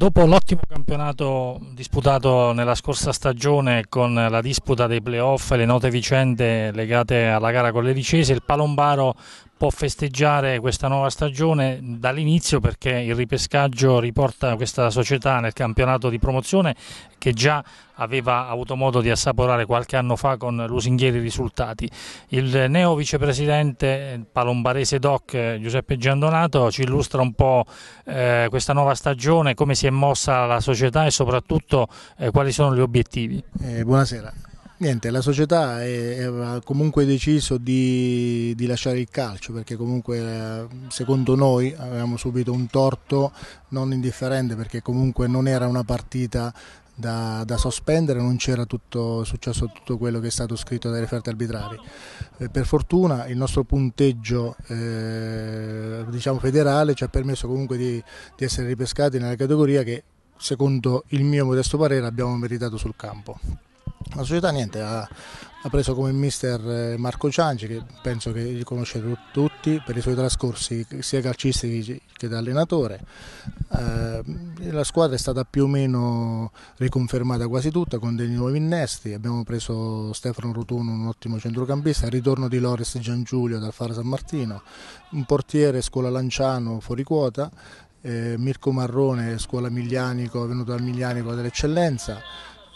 Dopo l'ottimo campionato disputato nella scorsa stagione con la disputa dei playoff e le note vicende legate alla gara con le Ricese, il Palombaro può festeggiare questa nuova stagione dall'inizio perché il ripescaggio riporta questa società nel campionato di promozione che già aveva avuto modo di assaporare qualche anno fa con lusinghieri risultati. Il neo vicepresidente palombarese DOC Giuseppe Giandonato ci illustra un po' eh, questa nuova stagione, come si è mossa la società e soprattutto eh, quali sono gli obiettivi. Eh, buonasera. Niente, la società ha comunque deciso di, di, lasciare il calcio perché comunque eh, secondo noi avevamo subito un torto non indifferente perché comunque non era una partita da, da sospendere, non c'era tutto, successo tutto quello che è stato scritto dai referti arbitrari. Eh, per fortuna il nostro punteggio eh, diciamo federale ci ha permesso comunque di, di essere ripescati nella categoria che secondo il mio modesto parere abbiamo meritato sul campo. La società niente, ha, ha, preso come mister eh, Marco Cianci, che penso che li conoscete tutti per i suoi trascorsi sia calcistici che da allenatore. Eh, la squadra è stata più o meno riconfermata quasi tutta con dei nuovi innesti. Abbiamo preso Stefano Rotuno, un ottimo centrocampista, il ritorno di Loris Giangiulio dal Fara San Martino, un portiere scuola Lanciano fuori quota. Eh, Mirko Marrone, scuola Miglianico, venuto dal Miglianico dell'eccellenza,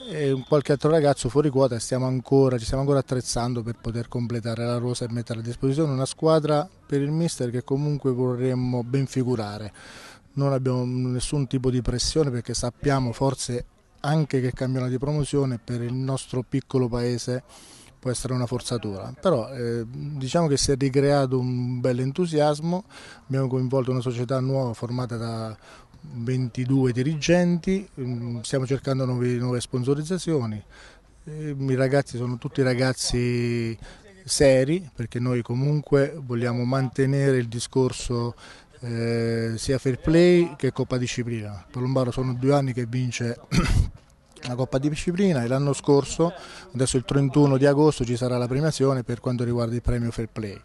e un qualche altro ragazzo fuori quota stiamo ancora, ci stiamo ancora attrezzando per poter completare la rosa e mettere a disposizione una squadra per il mister che comunque vorremmo ben figurare. Non abbiamo nessun tipo di pressione perché sappiamo forse anche che il campionato di promozione per il nostro piccolo paese può essere una forzatura, però eh, diciamo che si è ricreato un bel entusiasmo, abbiamo coinvolto una società nuova formata da 22 dirigenti, mm, stiamo cercando nuove, nuove sponsorizzazioni, ehm, i ragazzi sono tutti ragazzi seri perché noi comunque vogliamo mantenere il discorso eh, sia fair play che Coppa Disciplina. Palombaro sono due anni che vince la Coppa Disciplina e l'anno scorso, adesso il 31 di agosto ci sarà la premiazione per quanto riguarda il premio fair play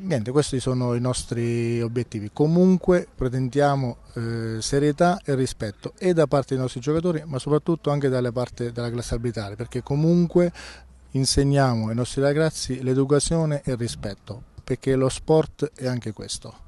niente, questi sono i nostri obiettivi. Comunque pretendiamo eh, serietà e rispetto e da parte dei nostri giocatori, ma soprattutto anche dalla parte della classe arbitrale, perché comunque insegniamo ai nostri ragazzi l'educazione e il rispetto, perché lo sport è anche questo.